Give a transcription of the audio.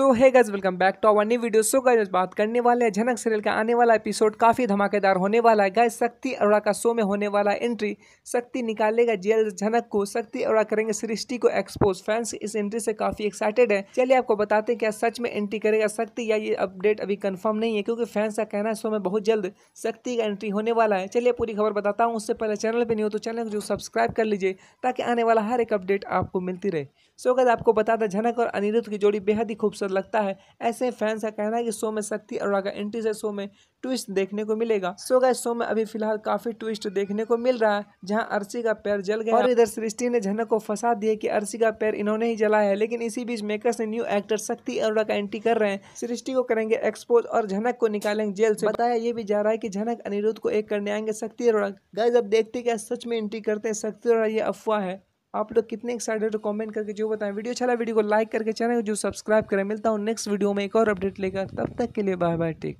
सो है guys welcome back to our new video so guys बात करने वाले हैं झनक सीरियल का आने वाला एपिसोड काफ़ी धमाकेदार होने वाला है गाइज शक्ति अरोड़ा का शो में होने वाला एंट्री शक्ति निकालेगा जेल झनक को शक्ति अरोड़ा करेंगे सृष्टि को एक्सपोज फैंस इस एंट्री से काफ़ी एक्साइटेड है चलिए आपको बताते हैं क्या सच में एंट्री करेगा शक्ति या ये अपडेट अभी कन्फर्म नहीं है क्योंकि फैंस का कहना है शो में बहुत जल्द शक्ति का एंट्री होने वाला है चलिए पूरी खबर बताता हूँ उससे पहले चैनल पर नहीं हो तो चैनल को जो सब्सक्राइब कर लीजिए ताकि आने वाला हर एक अपडेट आपको मिलती रहे सो गज आपको बता दें झनक और अनिरुद्ध की जोड़ी बेहद ही खूबसूरत खूबसूरत लगता है ऐसे फैंस का कहना है कि शो में शक्ति अरोड़ा का एंट्री से शो में ट्विस्ट देखने को मिलेगा सो गए शो में अभी फिलहाल काफी ट्विस्ट देखने को मिल रहा है जहां अर्सी का पैर जल गया और इधर सृष्टि ने झनक को फंसा दिया कि अर्सी का पैर इन्होंने ही जला है लेकिन इसी बीच मेकर्स ने न्यू एक्टर शक्ति अरोड़ा का एंट्री कर रहे हैं सृष्टि को करेंगे एक्सपोज और झनक को निकालेंगे जेल से बताया ये भी जा रहा है की झनक अनिरुद्ध को एक करने आएंगे शक्ति अरोड़ा गाइज जब देखते क्या सच में एंट्री करते हैं शक्ति अरोड़ा ये अफवाह है आप लोग कितने एक्साइटेड हो कमेंट करके जो बताएं वीडियो अच्छा वीडियो को लाइक करके चैनल को जो सब्सक्राइब करें मिलता हूँ नेक्स्ट वीडियो में एक और अपडेट लेकर तब तक के लिए बाय बाय टेक